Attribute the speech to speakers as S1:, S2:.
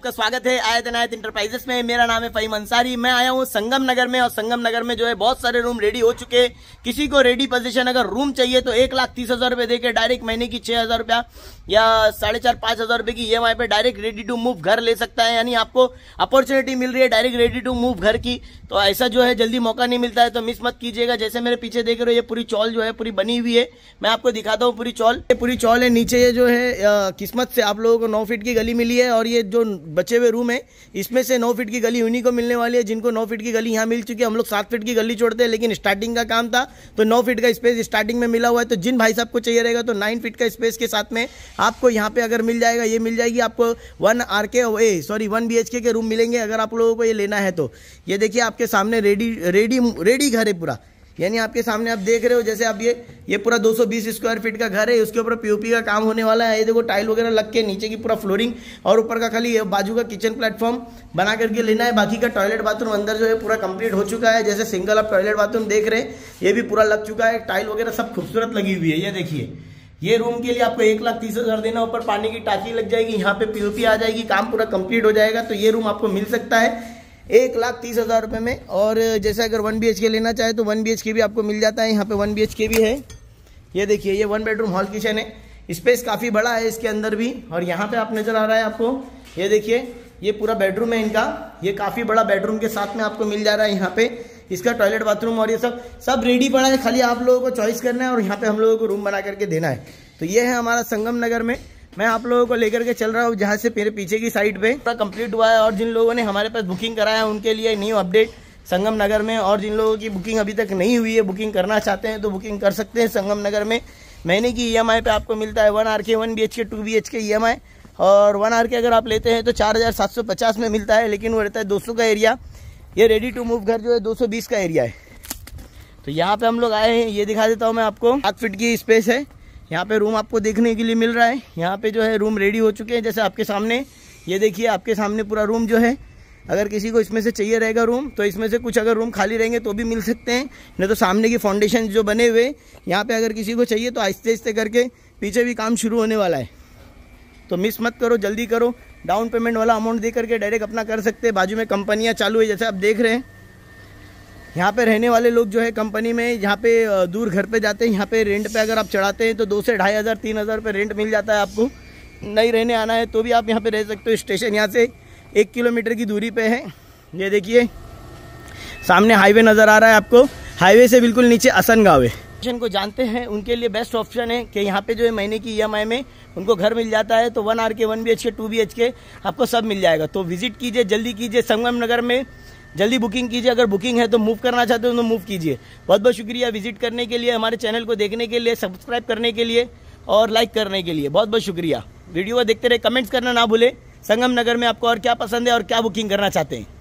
S1: आपका स्वागत है आयत अनायत इंटरप्राइजेस में मेरा नाम है फहीम अंसारी मैं आया हूँ संगम नगर में और संगम नगर में जो है बहुत सारे रूम रेडी हो चुके किसी को रेडी पोजीशन अगर रूम चाहिए तो एक लाख तीस हजार रुपये देकर डायरेक्ट महीने की छह हजार रुपया या साढ़े चार पांच हजार रुपए की ई एम पे डायरेक्ट रेडी टू मूव घर ले सकता है यानी आपको अपॉर्चुनिटी मिल रही है डायरेक्ट रेडी टू मूव घर की तो ऐसा जो है जल्दी मौका नहीं मिलता है तो मिस मत कीजिएगा जैसे मेरे पीछे देख रहे हो ये पूरी चौल जो है पूरी बनी हुई है मैं आपको दिखाता हूँ पूरी चौल पूरी चौल है नीचे ये जो है किस्मत से आप लोगों को नौ फीट की गली मिली है और ये जो बचे हुए रूम है इसमें से नौ फीट की गली उन्हीं को मिलने वाली है जिनको नौ फीट की गली यहाँ मिल चुकी है हम लोग सात फीट की गली छोड़ते हैं लेकिन स्टार्टिंग का काम था तो नौ फीट का स्पेस स्टार्टिंग में मिला हुआ है तो जिन भाई साहब को चाहिए रहेगा तो नाइन फीट का स्पेस के साथ में आपको यहाँ पे अगर मिल जाएगा ये मिल जाएगी आपको one R K a sorry one B H K, के रूम मिलेंगे अगर आप लोगों को ये लेना है तो ये देखिए आपके सामने रेडी रेडी रेडी घर है पूरा यानी आपके सामने आप देख रहे हो जैसे आप ये ये पूरा 220 स्क्वायर फीट का घर है उसके ऊपर पीओपी का काम होने वाला है ये देखो टाइल वगैरह लग के नीचे की पूरा फ्लोरिंग और ऊपर का खाली बाजू का किचन प्लेटफॉर्म बना करके लेना है बाकी का टॉयलेट बाथरूम अंदर जो है पूरा कंप्लीट हो चुका है जैसे सिंगल आप टॉयलेट बाथरूम देख रहे हैं ये भी पूरा लग चुका है टाइल वगैरह सब खूबसूरत लगी हुई है ये देखिए ये रूम के लिए आपको एक लाख तीस हज़ार देना ऊपर पानी की टाकी लग जाएगी यहाँ पे पीओपी आ जाएगी काम पूरा कंप्लीट हो जाएगा तो ये रूम आपको मिल सकता है एक लाख तीस हज़ार रुपये में और जैसे अगर वन बी लेना चाहे तो वन बी भी आपको मिल जाता है यहाँ पे वन बी भी है ये देखिए ये वन बेडरूम हॉल किचन है स्पेस काफ़ी बड़ा है इसके अंदर भी और यहाँ पे आप नज़र आ रहा है आपको ये देखिए ये पूरा बेडरूम है इनका ये काफ़ी बड़ा बेडरूम के साथ में आपको मिल जा रहा है यहाँ पे इसका टॉयलेट बाथरूम और ये सब सब रेडी पड़ा है खाली आप लोगों को चॉइस करना है और यहाँ पे हम लोगों को रूम बना करके देना है तो ये है हमारा संगम नगर में मैं आप लोगों को लेकर के चल रहा हूँ जहाँ से मेरे पीछे की साइड पे पूरा कंप्लीट हुआ है और जिन लोगों ने हमारे पास बुकिंग कराया है उनके लिए न्यू अपडेट संगम नगर में और जिन लोगों की बुकिंग अभी तक नहीं हुई है बुकिंग करना चाहते हैं तो बुकिंग कर सकते हैं संगम नगर में महीने की ई एम आई पे आपको मिलता है one R K one B H K two B H K E M आई और वन आर के अगर आप लेते हैं तो चार हज़ार सात सौ पचास में मिलता है लेकिन वो रहता है दो सौ का एरिया ये रेडी टू मूव घर जो है दो सौ बीस का एरिया है तो यहाँ पे हम लोग आए हैं ये दिखा देता हूँ मैं आपको आठ फिट की स्पेस है यहाँ पे रूम आपको देखने के लिए मिल रहा है यहाँ पे जो है रूम रेडी हो चुके हैं जैसे आपके सामने ये देखिए आपके सामने पूरा रूम जो है अगर किसी को इसमें से चाहिए रहेगा रूम तो इसमें से कुछ अगर रूम खाली रहेंगे तो भी मिल सकते हैं नहीं तो सामने की फाउंडेशन जो बने हुए यहाँ पर अगर किसी को चाहिए तो आहिस्ते आहिस्ते करके पीछे भी काम शुरू होने वाला है तो मिस मत करो जल्दी करो डाउन पेमेंट वाला अमाउंट दे करके डायरेक्ट अपना कर सकते हैं बाजू में कंपनियाँ चालू है जैसे आप देख रहे हैं यहाँ पर रहने वाले लोग जो है कंपनी में यहाँ पर दूर घर पर जाते हैं यहाँ पर रेंट पर अगर आप चढ़ाते हैं तो दो से ढाई हज़ार तीन हज़ार रुपये रेंट मिल जाता है आपको नहीं रहने आना है तो भी आप यहाँ पर रह सकते हो स्टेशन यहाँ से एक किलोमीटर की दूरी पे है ये देखिए सामने हाईवे नज़र आ रहा है आपको हाईवे से बिल्कुल नीचे असन गाँव है ऑप्शन को जानते हैं उनके लिए बेस्ट ऑप्शन है कि यहाँ पे जो है महीने की ई में उनको घर मिल जाता है तो one R K one B H K two B H K आपको सब मिल जाएगा तो विजिट कीजिए जल्दी कीजिए संगम नगर में जल्दी बुकिंग कीजिए अगर बुकिंग है तो मूव करना चाहते हो तो मूव कीजिए बहुत बहुत शुक्रिया विजिट करने के लिए हमारे चैनल को देखने के लिए सब्सक्राइब करने के लिए और लाइक करने के लिए बहुत बहुत शुक्रिया वीडियो को देखते रहे कमेंट्स करना ना भूलें संगम नगर में आपको और क्या पसंद है और क्या बुकिंग करना चाहते हैं